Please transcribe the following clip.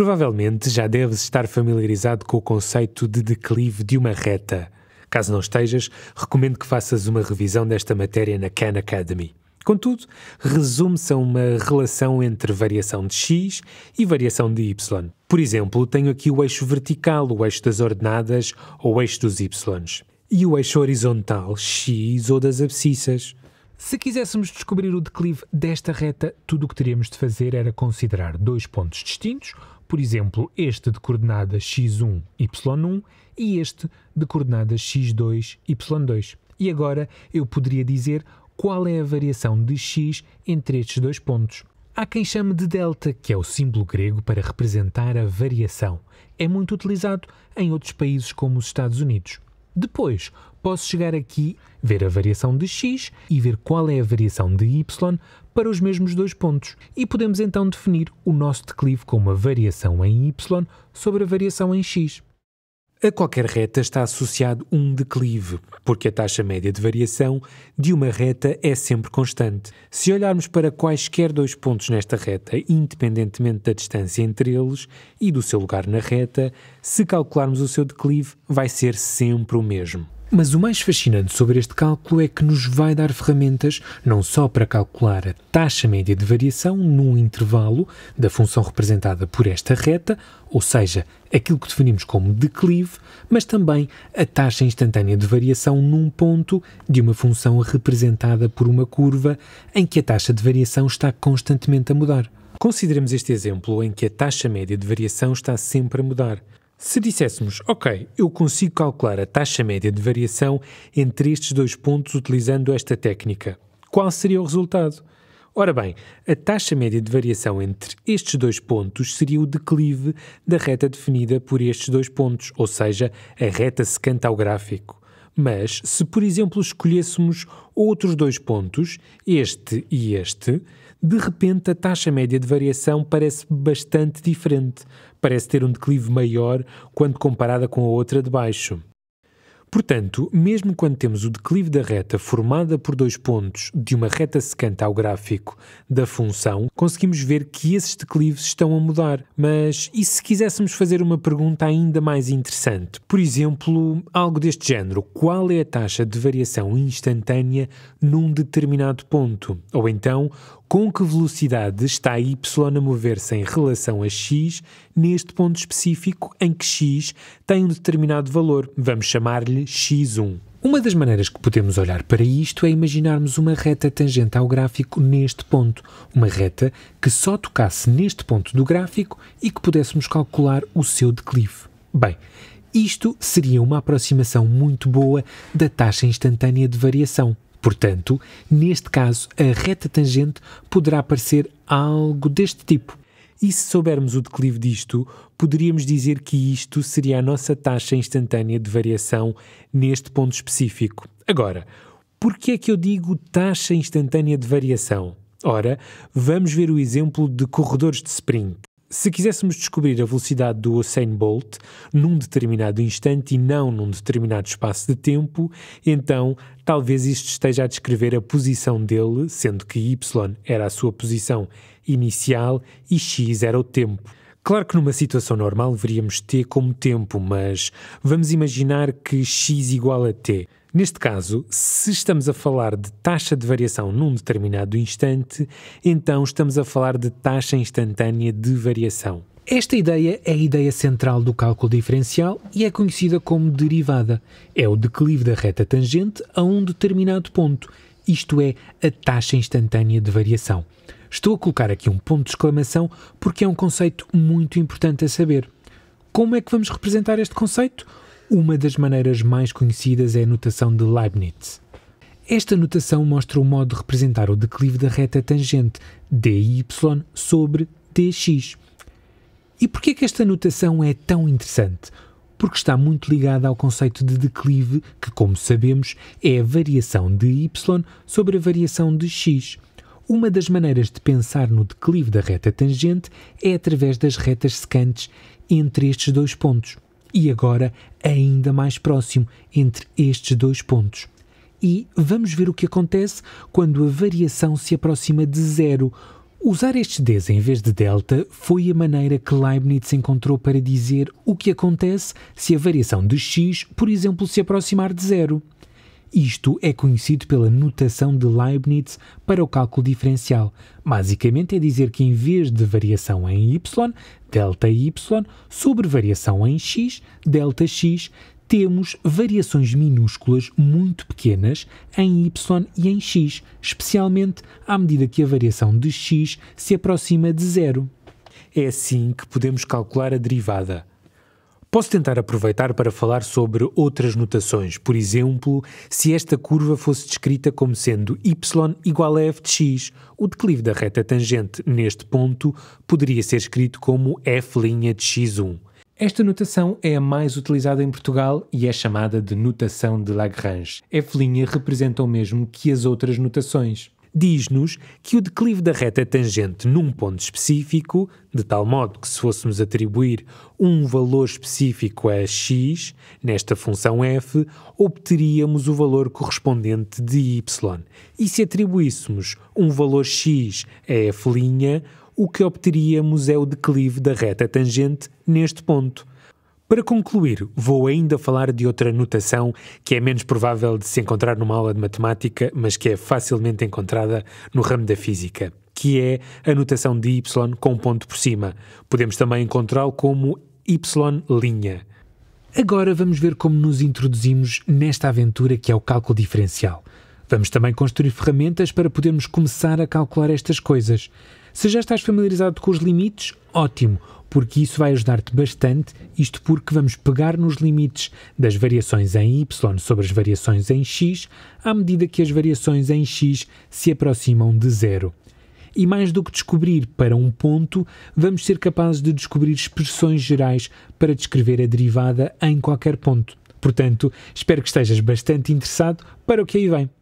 Provavelmente já deves estar familiarizado com o conceito de declive de uma reta. Caso não estejas, recomendo que faças uma revisão desta matéria na Khan Academy. Contudo, resume-se a uma relação entre variação de x e variação de y. Por exemplo, tenho aqui o eixo vertical, o eixo das ordenadas ou o eixo dos y, e o eixo horizontal, x ou das abscissas. Se quiséssemos descobrir o declive desta reta, tudo o que teríamos de fazer era considerar dois pontos distintos, por exemplo, este de coordenadas x1, y1 e este de coordenadas x2, y2. E agora eu poderia dizer qual é a variação de x entre estes dois pontos. Há quem chame de delta, que é o símbolo grego para representar a variação. É muito utilizado em outros países como os Estados Unidos. Depois, posso chegar aqui, ver a variação de x e ver qual é a variação de y para os mesmos dois pontos. E podemos então definir o nosso declive como a variação em y sobre a variação em x. A qualquer reta está associado um declive, porque a taxa média de variação de uma reta é sempre constante. Se olharmos para quaisquer dois pontos nesta reta, independentemente da distância entre eles e do seu lugar na reta, se calcularmos o seu declive, vai ser sempre o mesmo. Mas o mais fascinante sobre este cálculo é que nos vai dar ferramentas não só para calcular a taxa média de variação num intervalo da função representada por esta reta, ou seja, aquilo que definimos como declive, mas também a taxa instantânea de variação num ponto de uma função representada por uma curva em que a taxa de variação está constantemente a mudar. Consideremos este exemplo em que a taxa média de variação está sempre a mudar. Se disséssemos, ok, eu consigo calcular a taxa média de variação entre estes dois pontos utilizando esta técnica, qual seria o resultado? Ora bem, a taxa média de variação entre estes dois pontos seria o declive da reta definida por estes dois pontos, ou seja, a reta secante ao gráfico. Mas, se por exemplo escolhêssemos outros dois pontos, este e este, de repente a taxa média de variação parece bastante diferente, parece ter um declive maior quando comparada com a outra de baixo. Portanto, mesmo quando temos o declive da reta formada por dois pontos de uma reta secante ao gráfico da função, conseguimos ver que esses declives estão a mudar. Mas e se quiséssemos fazer uma pergunta ainda mais interessante? Por exemplo, algo deste género: qual é a taxa de variação instantânea num determinado ponto? Ou então, com que velocidade está y a mover-se em relação a x neste ponto específico em que x tem um determinado valor. Vamos chamar-lhe x1. Uma das maneiras que podemos olhar para isto é imaginarmos uma reta tangente ao gráfico neste ponto, uma reta que só tocasse neste ponto do gráfico e que pudéssemos calcular o seu declive. Bem, isto seria uma aproximação muito boa da taxa instantânea de variação, Portanto, neste caso, a reta tangente poderá parecer algo deste tipo. E se soubermos o declive disto, poderíamos dizer que isto seria a nossa taxa instantânea de variação neste ponto específico. Agora, por que é que eu digo taxa instantânea de variação? Ora, vamos ver o exemplo de corredores de sprint se quiséssemos descobrir a velocidade do Usain Bolt num determinado instante e não num determinado espaço de tempo, então talvez isto esteja a descrever a posição dele, sendo que y era a sua posição inicial e x era o tempo. Claro que numa situação normal veríamos t como tempo, mas vamos imaginar que x igual a t. Neste caso, se estamos a falar de taxa de variação num determinado instante, então estamos a falar de taxa instantânea de variação. Esta ideia é a ideia central do cálculo diferencial e é conhecida como derivada. É o declive da reta tangente a um determinado ponto, isto é, a taxa instantânea de variação. Estou a colocar aqui um ponto de exclamação porque é um conceito muito importante a saber. Como é que vamos representar este conceito? Uma das maneiras mais conhecidas é a notação de Leibniz. Esta notação mostra o modo de representar o declive da reta tangente dy sobre dx. E por é que esta notação é tão interessante? Porque está muito ligada ao conceito de declive, que, como sabemos, é a variação de y sobre a variação de x. Uma das maneiras de pensar no declive da reta tangente é através das retas secantes entre estes dois pontos, e agora ainda mais próximo entre estes dois pontos. E vamos ver o que acontece quando a variação se aproxima de zero, Usar estes Ds em vez de delta foi a maneira que Leibniz encontrou para dizer o que acontece se a variação de x, por exemplo, se aproximar de zero. Isto é conhecido pela notação de Leibniz para o cálculo diferencial. Basicamente é dizer que em vez de variação em y, delta y, sobre variação em x, delta x, temos variações minúsculas muito pequenas em y e em x, especialmente à medida que a variação de x se aproxima de zero. É assim que podemos calcular a derivada. Posso tentar aproveitar para falar sobre outras notações, por exemplo, se esta curva fosse descrita como sendo y igual a f de x, o declive da reta tangente neste ponto poderia ser escrito como f' de x1. Esta notação é a mais utilizada em Portugal e é chamada de notação de Lagrange. F' representa o mesmo que as outras notações diz-nos que o declive da reta tangente num ponto específico, de tal modo que se fôssemos atribuir um valor específico a x, nesta função f, obteríamos o valor correspondente de y. E se atribuíssemos um valor x a f', o que obteríamos é o declive da reta tangente neste ponto. Para concluir, vou ainda falar de outra notação que é menos provável de se encontrar numa aula de matemática, mas que é facilmente encontrada no ramo da física, que é a notação de y com um ponto por cima. Podemos também encontrá-lo como y'. Agora vamos ver como nos introduzimos nesta aventura que é o cálculo diferencial. Vamos também construir ferramentas para podermos começar a calcular estas coisas. Se já estás familiarizado com os limites, ótimo, porque isso vai ajudar-te bastante, isto porque vamos pegar nos limites das variações em y sobre as variações em x à medida que as variações em x se aproximam de zero. E mais do que descobrir para um ponto, vamos ser capazes de descobrir expressões gerais para descrever a derivada em qualquer ponto. Portanto, espero que estejas bastante interessado para o que aí vem.